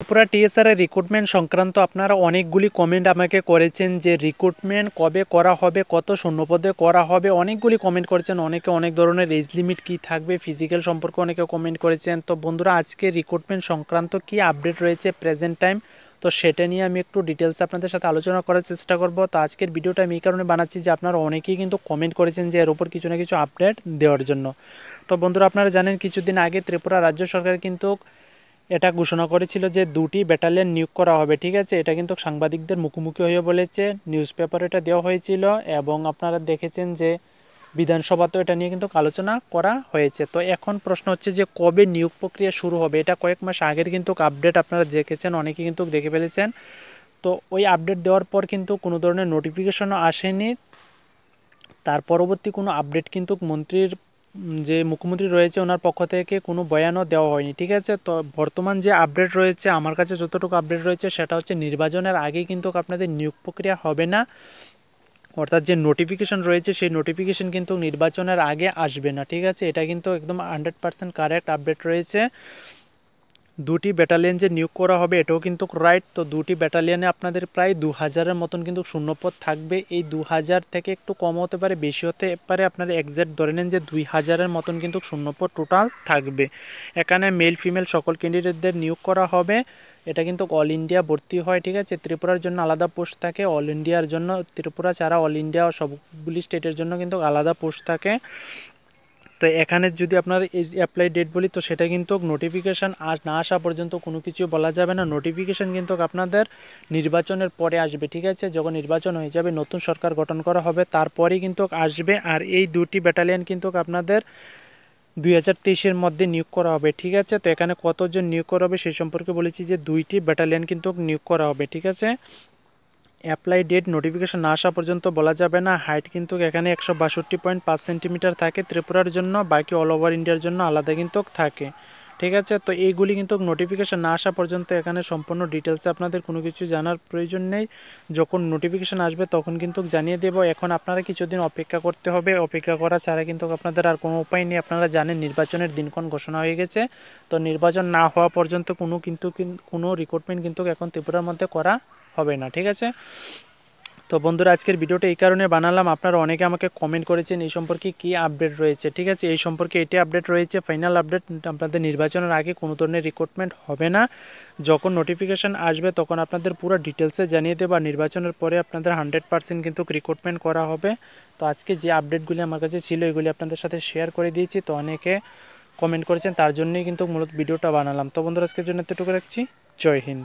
ত্রিপুরা এর রিক্রুটমেন্ট সংক্রান্ত আপনারা অনেকগুলি কমেন্ট আমাকে করেছেন যে রিক্রুটমেন্ট কবে করা হবে কত শূন্যপদে করা হবে অনেকগুলি কমেন্ট করেছেন অনেকে অনেক ধরনের এজ লিমিট কী থাকবে ফিজিক্যাল সম্পর্কে অনেকে কমেন্ট করেছেন তো বন্ধুরা আজকে রিক্রুটমেন্ট সংক্রান্ত কি আপডেট রয়েছে প্রেজেন্ট টাইম তো সেটা নিয়ে আমি একটু ডিটেলস আপনাদের সাথে আলোচনা করার চেষ্টা করব তো আজকের ভিডিওটা আমি এই কারণে বানাচ্ছি যে আপনারা অনেকেই কিন্তু কমেন্ট করেছেন যে এর উপর কিছু না কিছু আপডেট দেওয়ার জন্য তো বন্ধুরা আপনারা জানেন কিছুদিন আগে ত্রিপুরা রাজ্য সরকার কিন্তু এটা ঘোষণা করেছিল যে দুটি ব্যাটালিয়ন নিয়োগ করা হবে ঠিক আছে এটা কিন্তু সাংবাদিকদের মুখোমুখি হয়ে বলেছে নিউজ পেপার এটা দেওয়া হয়েছিল এবং আপনারা দেখেছেন যে বিধানসভাতেও এটা নিয়ে কিন্তু আলোচনা করা হয়েছে তো এখন প্রশ্ন হচ্ছে যে কবে নিয়োগ প্রক্রিয়া শুরু হবে এটা কয়েক মাস আগের কিন্তু আপডেট আপনারা দেখেছেন অনেকে কিন্তু দেখে ফেলেছেন তো ওই আপডেট দেওয়ার পর কিন্তু কোনো ধরনের নোটিফিকেশনও আসেনি তার পরবর্তী কোনো আপডেট কিন্তু মন্ত্রীর যে মুখ্যমন্ত্রী রয়েছে ওনার পক্ষ থেকে কোনো বয়ানও দেওয়া হয়নি ঠিক আছে তো বর্তমান যে আপডেট রয়েছে আমার কাছে যতটুকু আপডেট রয়েছে সেটা হচ্ছে নির্বাচনের আগে কিন্তু আপনাদের নিয়োগ প্রক্রিয়া হবে না অর্থাৎ যে নোটিফিকেশন রয়েছে সেই নোটিফিকেশন কিন্তু নির্বাচনের আগে আসবে না ঠিক আছে এটা কিন্তু একদম হান্ড্রেড পার্সেন্ট কারেক্ট আপডেট রয়েছে দুটি ব্যাটালিয়ন যে নিয়োগ করা হবে এটাও কিন্তু রাইট তো দুটি ব্যাটালিয়নে আপনাদের প্রায় দু হাজারের মতন কিন্তু শূন্যপদ থাকবে এই দু হাজার থেকে একটু কম হতে পারে বেশি হতে পারে আপনারা একজ্যাক্ট ধরে নেন যে দুই হাজারের মতন কিন্তু শূন্যপদ টোটাল থাকবে এখানে মেল ফিমেল সকল ক্যান্ডিডেটদের নিয়োগ করা হবে এটা কিন্তু অল ইন্ডিয়া ভর্তি হয় ঠিক আছে ত্রিপুরার জন্য আলাদা পোস্ট থাকে অল ইন্ডিয়ার জন্য ত্রিপুরা ছাড়া অল ইন্ডিয়া সবগুলি স্টেটের জন্য কিন্তু আলাদা পোস্ট থাকে তো এখানে যদি আপনার এই অ্যাপ্লাই ডেট বলি তো সেটা কিন্তু নোটিফিকেশান আজ না আসা পর্যন্ত কোনো কিছু বলা যাবে না নোটিফিকেশান কিন্তু আপনাদের নির্বাচনের পরে আসবে ঠিক আছে যখন নির্বাচন হয়ে যাবে নতুন সরকার গঠন করা হবে তারপরে কিন্তু আসবে আর এই দুটি ব্যাটালিয়ান কিন্তু আপনাদের দুই হাজার তেইশের মধ্যে নিয়োগ করা হবে ঠিক আছে তো এখানে কতজন নিয়োগ করা হবে সেই সম্পর্কে বলেছি যে দুইটি ব্যাটালিয়ান কিন্তু নিয়োগ করা হবে ঠিক আছে অ্যাপ্লাই ডেট নোটিফিকেশন না আসা পর্যন্ত বলা যাবে না হাইট কিন্তু এখানে একশো বাষট্টি পয়েন্ট পাঁচ সেন্টিমিটার থাকে ত্রিপুরার জন্য বাকি অল ওভার ইন্ডিয়ার জন্য আলাদা কিন্তু থাকে ঠিক আছে তো এইগুলি কিন্তু নোটিফিকেশান না আসা পর্যন্ত এখানে সম্পূর্ণ ডিটেলসে আপনাদের কোনো কিছু জানার প্রয়োজন নেই যখন নোটিফিকেশান আসবে তখন কিন্তু জানিয়ে দেব এখন আপনারা কিছুদিন অপেক্ষা করতে হবে অপেক্ষা করা ছাড়া কিন্তু আপনাদের আর কোনো উপায় নেই আপনারা জানেন নির্বাচনের দিনক্ষণ ঘোষণা হয়ে গেছে তো নির্বাচন না হওয়া পর্যন্ত কোনো কিন্তু কোনো রিক্রুটমেন্ট কিন্তু এখন ত্রিপুরার মধ্যে করা হবে না ঠিক আছে তো বন্ধুরা আজকের ভিডিওটা এই কারণে বানালাম আপনারা অনেকে আমাকে কমেন্ট করেছেন এই সম্পর্কে কি আপডেট রয়েছে ঠিক আছে এই সম্পর্কে এটি আপডেট রয়েছে ফাইনাল আপডেট আপনাদের নির্বাচনের আগে কোনো ধরনের রিক্রুটমেন্ট হবে না যখন নোটিফিকেশান আসবে তখন আপনাদের পুরো ডিটেলসে জানিয়ে দেবো নির্বাচনের পরে আপনাদের হান্ড্রেড পার্সেন্ট কিন্তু রিক্রুটমেন্ট করা হবে তো আজকে যে আপডেটগুলি আমার কাছে ছিল এগুলি আপনাদের সাথে শেয়ার করে দিয়েছি তো অনেকে কমেন্ট করেছেন তার জন্যই কিন্তু মূলত ভিডিওটা বানালাম তো বন্ধুরা আজকের জন্য এতটুকু রাখছি জয় হিন্দ